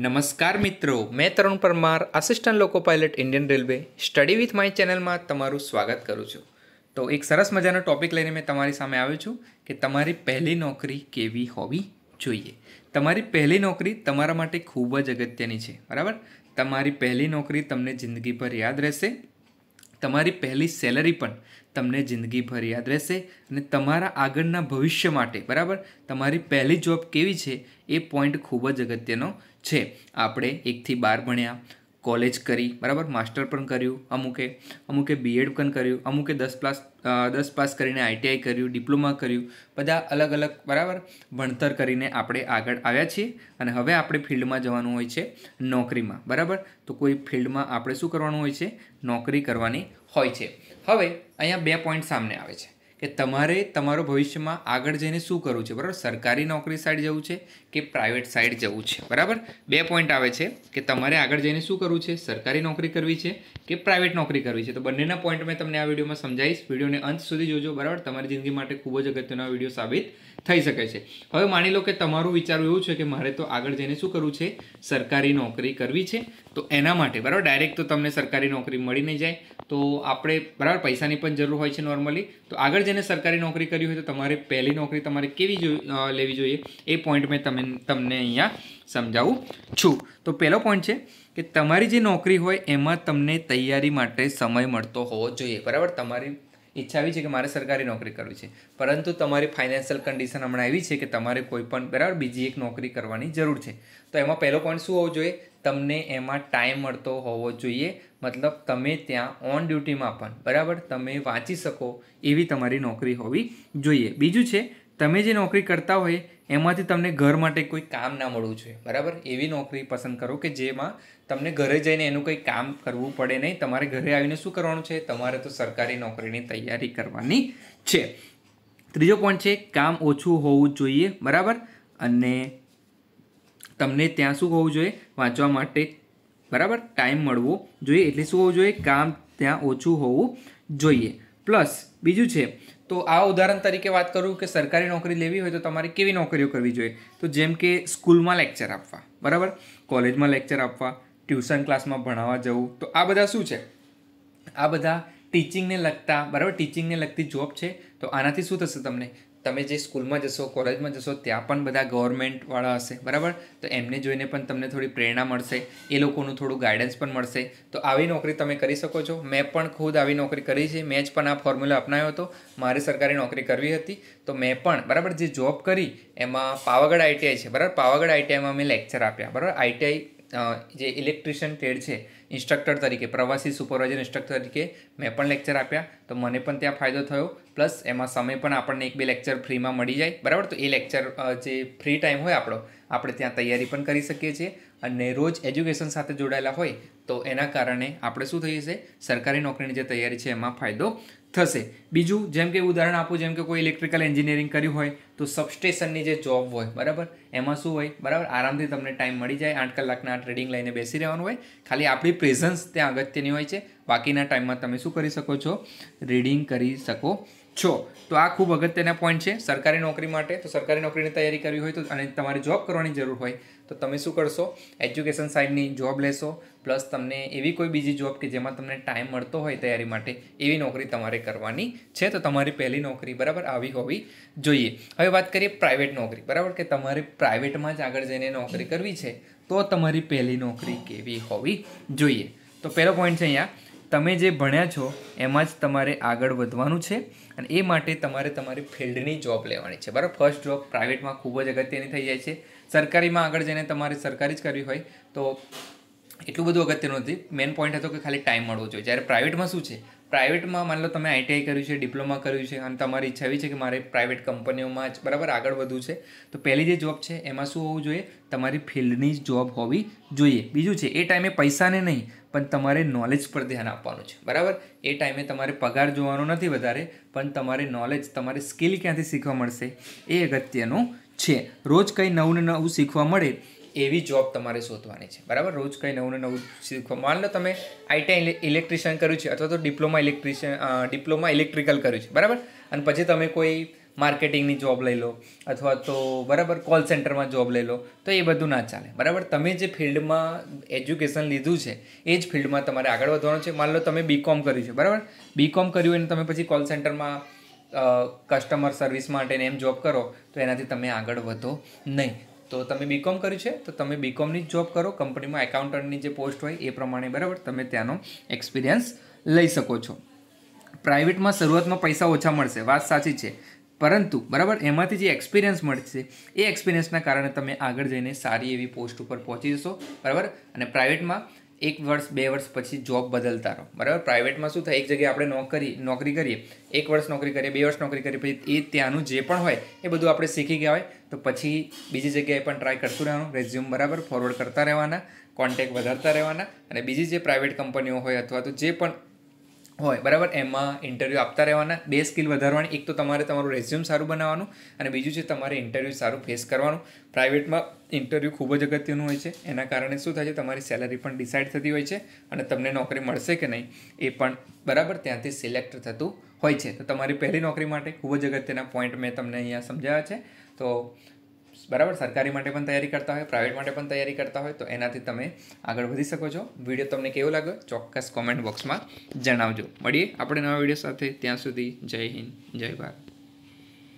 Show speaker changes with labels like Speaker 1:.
Speaker 1: નમસ્કાર મિત્રો મેં Tarun Parmar assistant loco pilot Indian railway study with my ચેનલમાં તમારું સ્વાગત કરું છું તો એક સરસ મજાનો ટોપિક લઈને મેં તમારી સામે આવ્યો છું કે તમારી પહેલી નોકરી કેવી હોવી જોઈએ તમારી પહેલી નોકરી તમારા માટે ખૂબ જ અગત્યની છે બરાબર તમારી પહેલી નોકરી તમને જિંદગીભર યાદ રહેશે તમારી પહેલી સેલરી પણ તમને જિંદગીભર યાદ રહેશે અને તમારા આગળના ભવિષ્ય માટે બરાબર તમારી પહેલી જોબ કેવી છે એ પોઈન્ટ ખૂબ જ અગત્યનો છે આપણે એકથી બાર ભણ્યા કોલેજ કરી બરાબર માસ્ટર પણ કર્યું અમુકે અમુકે બીએડ પણ કર્યું અમુકે દસ પ્લાસ દસ પાસ કરીને આઈટીઆઈ કર્યું ડિપ્લોમા કર્યું બધા અલગ અલગ બરાબર ભણતર કરીને આપણે આગળ આવ્યા છીએ અને હવે આપણે ફિલ્ડમાં જવાનું હોય છે નોકરીમાં બરાબર તો કોઈ ફિલ્ડમાં આપણે શું કરવાનું હોય છે નોકરી કરવાની હોય છે હવે અહીંયા બે પોઈન્ટ સામને આવે છે કે તમારે તમારું ભવિષ્યમાં આગળ જઈને શું કરવું છે બરાબર સરકારી નોકરી સાઈડ જવું છે કે પ્રાઇવેટ સાઈડ જવું છે બરાબર બે પોઈન્ટ આવે છે કે તમારે આગળ જઈને શું કરવું છે સરકારી નોકરી કરવી છે કે પ્રાઇવેટ નોકરી કરવી છે તો બંનેના પોઈન્ટ મેં તમને આ વિડીયોમાં સમજાવીશ વિડીયોને અંત સુધી જોજો બરાબર તમારી જિંદગી માટે ખૂબ જ અગત્યનો વિડીયો સાબિત થઈ શકે છે હવે માની લો કે તમારું વિચારવું એવું છે કે મારે તો આગળ જઈને શું કરવું છે સરકારી નોકરી કરવી છે તો એના માટે બરાબર ડાયરેક્ટ તો તમને સરકારી નોકરી મળી નહીં જાય તો આપણે બરાબર પૈસાની પણ જરૂર હોય છે નોર્મલી તો આગળ જઈને સરકારી નોકરી કરવી હોય તો તમારે પહેલી નોકરી તમારે કેવી લેવી જોઈએ એ પોઈન્ટ મેં તમે તમને અહીંયા સમજાવું છું તો પહેલો પોઈન્ટ છે કે તમારી જે નોકરી હોય એમાં તમને તૈયારી માટે સમય મળતો હોવો જોઈએ બરાબર તમારી ઈચ્છાવી છે કે મારે સરકારી નોકરી કરવી છે પરંતુ તમારી ફાઇનાન્શિયલ કન્ડિશન હમણાં એવી છે કે તમારે કોઈ પણ બરાબર બીજી એક નોકરી કરવાની જરૂર છે તો એમાં પહેલો પોઈન્ટ શું હોવો જોઈએ તમને એમાં ટાઈમ મળતો હોવો જોઈએ મતલબ તમે ત્યાં ઓન ડ્યુટીમાં પણ બરાબર તમે વાંચી શકો એવી તમારી નોકરી હોવી જોઈએ બીજું છે તમે જે નોકરી કરતા હોય એમાંથી તમને ઘર માટે કોઈ કામ ના મળવું જોઈએ બરાબર એવી નોકરી પસંદ કરો કે જેમાં તમને ઘરે જઈને એનું કંઈ કામ કરવું પડે નહીં તમારે ઘરે આવીને શું કરવાનું છે તમારે તો સરકારી નોકરીની તૈયારી કરવાની છે ત્રીજો પોઈન્ટ છે કામ ઓછું હોવું જોઈએ બરાબર અને તમને ત્યાં શું હોવું જોઈએ વાંચવા માટે બરાબર ટાઈમ મળવો જોઈએ એટલે શું હોવું જોઈએ કામ ત્યાં ઓછું હોવું જોઈએ પ્લસ બીજું છે તો આ ઉદાહરણ તરીકે વાત કરું કે સરકારી નોકરી લેવી હોય તો તમારે કેવી નોકરીઓ કરવી જોઈએ તો જેમ કે સ્કૂલમાં લેક્ચર આપવા બરાબર કોલેજમાં લેક્ચર આપવા ટ્યુશન ક્લાસમાં ભણાવવા જવું તો આ બધા શું છે આ બધા ટીચિંગને લગતા બરાબર ટીચિંગને લગતી જોબ છે તો આનાથી શું થશે તમને તમે જે સ્કૂલમાં જશો કોલેજમાં જશો ત્યાં પણ બધા ગવર્મેન્ટવાળા હશે બરાબર તો એમને જોઈને પણ તમને થોડી પ્રેરણા મળશે એ લોકોનું થોડું ગાઈડન્સ પણ મળશે તો આવી નોકરી તમે કરી શકો છો મેં પણ ખુદ આવી નોકરી કરી છે મેં જ પણ આ ફોર્મ્યુલા અપનાવ્યો હતો મારે સરકારી નોકરી કરવી હતી તો મેં પણ બરાબર જે જોબ કરી એમાં પાવાગઢ આઈટીઆઈ છે બરાબર પાવાગઢ આઈટીઆઈમાં મેં લેક્ચર આપ્યા બરાબર આઈટીઆઈ જે ઇલેક્ટ્રિશિયન ટ્રેડ છે ઇન્સ્ટ્રક્ટર તરીકે પ્રવાસી સુપરવાઇઝર ઇન્સ્ટ્રક્ટર તરીકે મેં પણ લેક્ચર આપ્યા તો મને પણ ત્યાં ફાયદો થયો પ્લસ એમાં સમય પણ આપણને એક બે લેક્ચર ફ્રીમાં મળી જાય બરાબર તો એ લેક્ચર જે ફ્રી ટાઈમ હોય આપણો આપણે ત્યાં તૈયારી પણ કરી શકીએ છીએ અને રોજ એજ્યુકેશન સાથે જોડાયેલા હોય તો એના કારણે આપણે શું થઈ જશે સરકારી નોકરીની જે તૈયારી છે એમાં ફાયદો થશે બીજું જેમ કે ઉદાહરણ આપું જેમ કે કોઈ ઇલેક્ટ્રિકલ એન્જિનિયરિંગ કર્યું હોય તો સબસ્ટેશનની જે જોબ હોય બરાબર એમાં શું હોય બરાબર આરામથી તમને ટાઈમ મળી જાય આઠ કલાકના ટ્રેડિંગ લઈને બેસી રહેવાનું હોય ખાલી આપણી પ્રેઝન્સ ત્યાં અગત્યની હોય છે બાકીના ટાઈમમાં તમે શું કરી શકો છો રીડિંગ કરી શકો છો તો આ ખૂબ અગત્યના પોઈન્ટ છે સરકારી નોકરી માટે તો સરકારી નોકરીની તૈયારી કરવી હોય તો અને તમારે જોબ કરવાની જરૂર હોય તો તમે શું કરશો એજ્યુકેશન સાઇડની જોબ લેશો પ્લસ તમને એવી કોઈ બીજી જોબ કે જેમાં તમને ટાઈમ મળતો હોય તૈયારી માટે એવી નોકરી તમારે કરવાની છે તો તમારી પહેલી નોકરી બરાબર આવી હોવી જોઈએ હવે વાત કરીએ પ્રાઇવેટ નોકરી બરાબર કે તમારે પ્રાઇવેટમાં જ આગળ જઈને નોકરી કરવી છે તો તમારી પહેલી નોકરી કેવી હોવી જોઈએ તો પહેલો પોઈન્ટ છે અહીંયા તમે જે ભણ્યા છો એમાં જ તમારે આગળ વધવાનું છે અને એ માટે તમારે તમારી ફિલ્ડની જોબ લેવાની છે બરાબર ફર્સ્ટ જોબ પ્રાઇવેટમાં ખૂબ જ અગત્યની થઈ જાય છે સરકારીમાં આગળ જઈને તમારે સરકારી જ કરવી હોય તો એટલું બધું અગત્યનું નથી મેન પોઈન્ટ હતો કે ખાલી ટાઈમ મળવો જોઈએ જ્યારે પ્રાઇવેટમાં શું છે પ્રાઇવેટમાં માની લો તમે આઈટીઆઈ કર્યું છે ડિપ્લોમા કર્યું છે અને તમારી ઈચ્છા એવી છે કે મારે પ્રાઇવેટ કંપનીઓમાં જ બરાબર આગળ વધવું છે તો પહેલી જે જોબ છે એમાં શું હોવું જોઈએ તમારી ફિલ્ડની જ જોબ હોવી જોઈએ બીજું છે એ ટાઈમે પૈસાને નહીં પણ તમારે નોલેજ પર ધ્યાન આપવાનું છે બરાબર એ ટાઈમે તમારે પગાર જોવાનો નથી વધારે પણ તમારે નોલેજ તમારે સ્કિલ ક્યાંથી શીખવા મળશે એ અગત્યનું છે રોજ કંઈ નવું ને નવું શીખવા મળે એવી જોબ તમારે શોધવાની છે બરાબર રોજ કંઈ નવું ને નવું શીખવા માન લો તમે આઈટીઆઈ ઇલેક્ટ્રિશિયન કર્યું છે અથવા તો ડિપ્લોમા ઇલેક્ટ્રિશિયન ડિપ્લોમા ઇલેક્ટ્રિકલ કર્યું છે બરાબર અને પછી તમે કોઈ માર્કેટિંગની જોબ લઈ લો અથવા તો બરાબર કોલ સેન્ટરમાં જોબ લઈ લો તો એ બધું ના ચાલે બરાબર તમે જે ફિલ્ડમાં એજ્યુકેશન લીધું છે એ જ ફિલ્ડમાં તમારે આગળ વધવાનું છે માન લો તમે બીકોમ કર્યું છે બરાબર બીકોમ કર્યું અને તમે પછી કોલ સેન્ટરમાં કસ્ટમર સર્વિસ માટે એમ જોબ કરો તો એનાથી તમે આગળ વધો નહીં તો તમે બીકોમ કર્યું છે તો તમે બીકોમની જ જોબ કરો કંપનીમાં એકાઉન્ટન્ટની જે પોસ્ટ હોય એ પ્રમાણે બરાબર તમે ત્યાંનો એક્સપિરિયન્સ લઈ શકો છો પ્રાઇવેટમાં શરૂઆતમાં પૈસા ઓછા મળશે વાત સાચી છે પરંતુ બરાબર એમાંથી જે એક્સપિરિયન્સ મળશે એ એક્સપિરિયન્સના કારણે તમે આગળ જઈને સારી એવી પોસ્ટ ઉપર પહોંચી જશો બરાબર અને પ્રાઇવેટમાં એક વર્ષ બે વર્ષ પછી જોબ બદલતા રહો બરાબર પ્રાઇવેટમાં શું થાય એક જગ્યાએ આપણે નોકરી નોકરી કરીએ એક વર્ષ નોકરી કરીએ બે વર્ષ નોકરી કરીએ પછી એ ત્યાંનું જે પણ હોય એ બધું આપણે શીખી ગયા હોય તો પછી બીજી જગ્યાએ પણ ટ્રાય કરતું રહેવાનું રેઝ્યુમ બરાબર ફોરવર્ડ કરતા રહેવાના કોન્ટેક વધારતા રહેવાના અને બીજી જે પ્રાઇવેટ કંપનીઓ હોય અથવા તો જે પણ હોય બરાબર એમાં ઇન્ટરવ્યૂ આપતા રહેવાના બે સ્કિલ વધારવાની એક તો તમારે તમારું રેઝ્યુમ સારું બનાવવાનું અને બીજું છે તમારે ઇન્ટરવ્યૂ સારું ફેસ કરવાનું પ્રાઇવેટમાં ઇન્ટરવ્યૂ ખૂબ જ અગત્યનું હોય છે એના કારણે શું થાય છે તમારી સેલરી પણ ડિસાઇડ થતી હોય છે અને તમને નોકરી મળશે કે નહીં એ પણ બરાબર ત્યાંથી સિલેક્ટ થતું હોય છે તો તમારી પહેલી નોકરી માટે ખૂબ જ અગત્યના પોઈન્ટ મેં તમને અહીંયા સમજાવ્યા છે તો બરાબર સરકારી માટે પણ તૈયારી કરતા હોય પ્રાઇવેટ માટે પણ તૈયારી કરતા હોય તો એનાથી તમે આગળ વધી શકો છો વિડીયો તમને કેવો લાગ્યો ચોક્કસ કોમેન્ટ બોક્સમાં જણાવજો મળીએ આપણે નવા વિડીયો સાથે ત્યાં સુધી જય હિન્દ જય ભારત